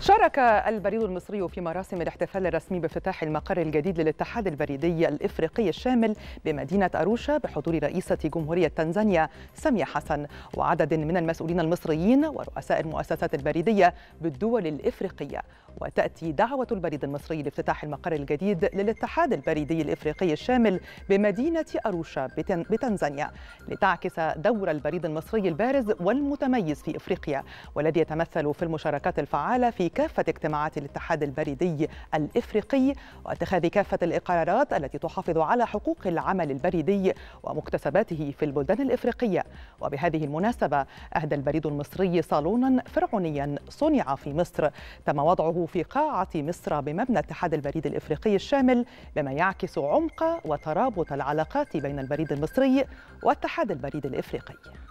شارك البريد المصري في مراسم الاحتفال الرسمي بافتتاح المقر الجديد للاتحاد البريدي الافريقي الشامل بمدينه اروشا بحضور رئيسه جمهوريه تنزانيا ساميه حسن وعدد من المسؤولين المصريين ورؤساء المؤسسات البريديه بالدول الافريقيه وتأتي دعوة البريد المصري لافتتاح المقر الجديد للاتحاد البريدي الإفريقي الشامل بمدينة أروشا بتنزانيا لتعكس دور البريد المصري البارز والمتميز في إفريقيا والذي يتمثل في المشاركات الفعالة في كافة اجتماعات الاتحاد البريدي الإفريقي واتخاذ كافة الإقرارات التي تحافظ على حقوق العمل البريدي ومكتسباته في البلدان الإفريقية وبهذه المناسبة أهدى البريد المصري صالونا فرعونيا صنع في مصر تم وضعه في قاعة مصر بمبنى اتحاد البريد الإفريقي الشامل بما يعكس عمق وترابط العلاقات بين البريد المصري واتحاد البريد الإفريقي